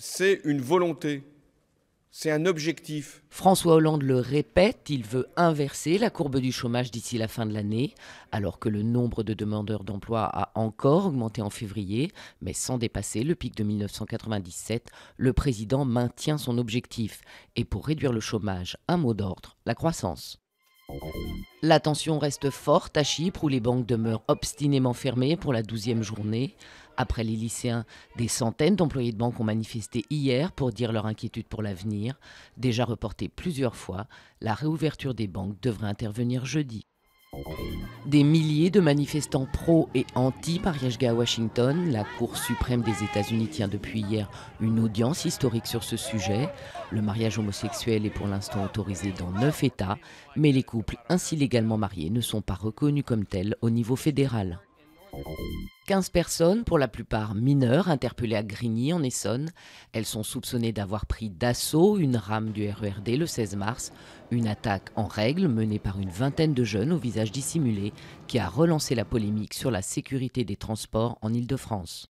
c'est une volonté, c'est un objectif. François Hollande le répète, il veut inverser la courbe du chômage d'ici la fin de l'année, alors que le nombre de demandeurs d'emploi a encore augmenté en février, mais sans dépasser le pic de 1997, le président maintient son objectif. Et pour réduire le chômage, un mot d'ordre, la croissance. La tension reste forte à Chypre où les banques demeurent obstinément fermées pour la douzième journée. Après les lycéens, des centaines d'employés de banques ont manifesté hier pour dire leur inquiétude pour l'avenir. Déjà reportée plusieurs fois, la réouverture des banques devrait intervenir jeudi. Des milliers de manifestants pro et anti pariage à Washington, la Cour suprême des États-Unis tient depuis hier une audience historique sur ce sujet. Le mariage homosexuel est pour l'instant autorisé dans neuf États, mais les couples ainsi légalement mariés ne sont pas reconnus comme tels au niveau fédéral. 15 personnes, pour la plupart mineures, interpellées à Grigny en Essonne. Elles sont soupçonnées d'avoir pris d'assaut une rame du RERD le 16 mars, une attaque en règle menée par une vingtaine de jeunes au visage dissimulé qui a relancé la polémique sur la sécurité des transports en Île-de-France.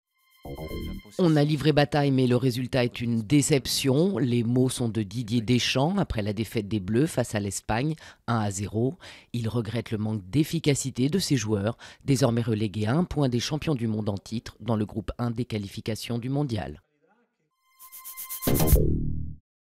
On a livré bataille, mais le résultat est une déception. Les mots sont de Didier Deschamps après la défaite des Bleus face à l'Espagne, 1 à 0. Il regrette le manque d'efficacité de ses joueurs, désormais relégués à un point des champions du monde en titre dans le groupe 1 des qualifications du mondial.